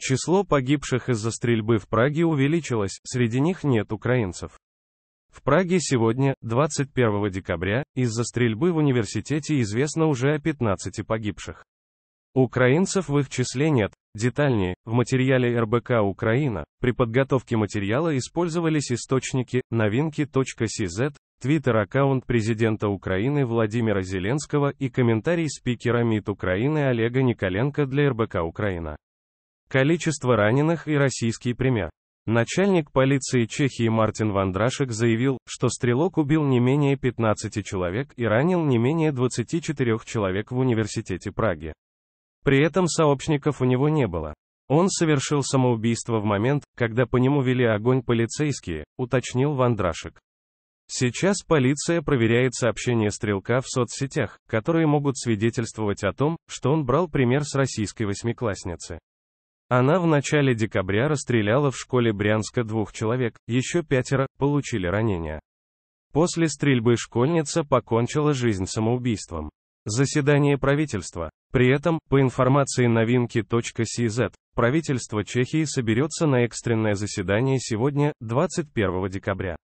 Число погибших из-за стрельбы в Праге увеличилось, среди них нет украинцев. В Праге сегодня, 21 декабря, из-за стрельбы в университете известно уже о 15 погибших. Украинцев в их числе нет. Детальнее, в материале РБК «Украина» при подготовке материала использовались источники новинки.cz, твиттер-аккаунт президента Украины Владимира Зеленского и комментарий спикера МИД Украины Олега Николенко для РБК «Украина». Количество раненых и российский пример. Начальник полиции Чехии Мартин Вандрашек заявил, что стрелок убил не менее 15 человек и ранил не менее 24 человек в университете Праги. При этом сообщников у него не было. Он совершил самоубийство в момент, когда по нему вели огонь полицейские, уточнил Вандрашек. Сейчас полиция проверяет сообщения стрелка в соцсетях, которые могут свидетельствовать о том, что он брал пример с российской восьмиклассницы. Она в начале декабря расстреляла в школе Брянска двух человек, еще пятеро получили ранения. После стрельбы школьница покончила жизнь самоубийством. Заседание правительства. При этом, по информации новинки.cz, правительство Чехии соберется на экстренное заседание сегодня, 21 декабря.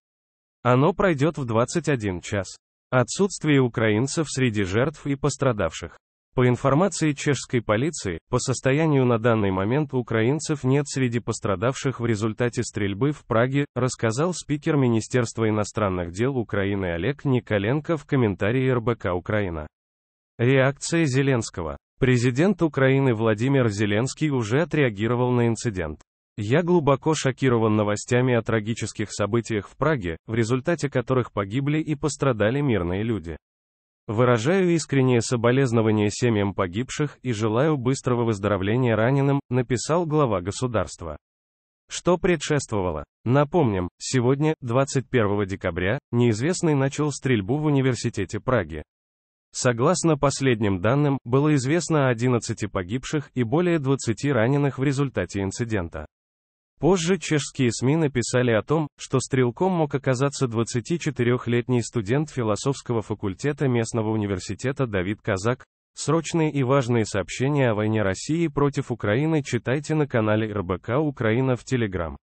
Оно пройдет в 21 час. Отсутствие украинцев среди жертв и пострадавших. По информации чешской полиции, по состоянию на данный момент украинцев нет среди пострадавших в результате стрельбы в Праге, рассказал спикер Министерства иностранных дел Украины Олег Николенко в комментарии РБК Украина. Реакция Зеленского. Президент Украины Владимир Зеленский уже отреагировал на инцидент. Я глубоко шокирован новостями о трагических событиях в Праге, в результате которых погибли и пострадали мирные люди. Выражаю искреннее соболезнование семьям погибших и желаю быстрого выздоровления раненым, написал глава государства. Что предшествовало? Напомним, сегодня, 21 декабря, неизвестный начал стрельбу в университете Праги. Согласно последним данным, было известно о 11 погибших и более 20 раненых в результате инцидента. Позже чешские СМИ написали о том, что стрелком мог оказаться 24-летний студент философского факультета местного университета Давид Казак. Срочные и важные сообщения о войне России против Украины читайте на канале РБК Украина в Телеграм.